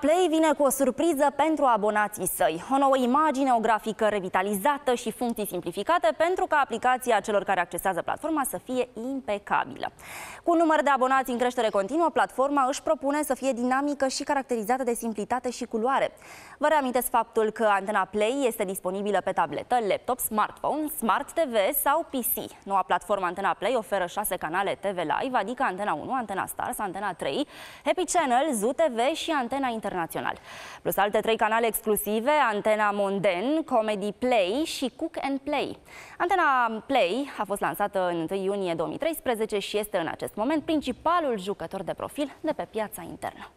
Play vine cu o surpriză pentru abonații săi. O nouă imagine, o grafică revitalizată și funcții simplificate pentru ca aplicația celor care accesează platforma să fie impecabilă. Cu un număr de abonați în creștere continuă, platforma își propune să fie dinamică și caracterizată de simplitate și culoare. Vă reamintesc faptul că antena Play este disponibilă pe tabletă, laptop, smartphone, smart TV sau PC. Noua platformă Antena Play oferă șase canale TV Live, adică Antena 1, Antena Stars, Antena 3, Happy Channel, ZU TV și Antena internațional. Plus alte trei canale exclusive, Antena Monden, Comedy Play și Cook and Play. Antena Play a fost lansată în 1 iunie 2013 și este în acest moment principalul jucător de profil de pe piața internă.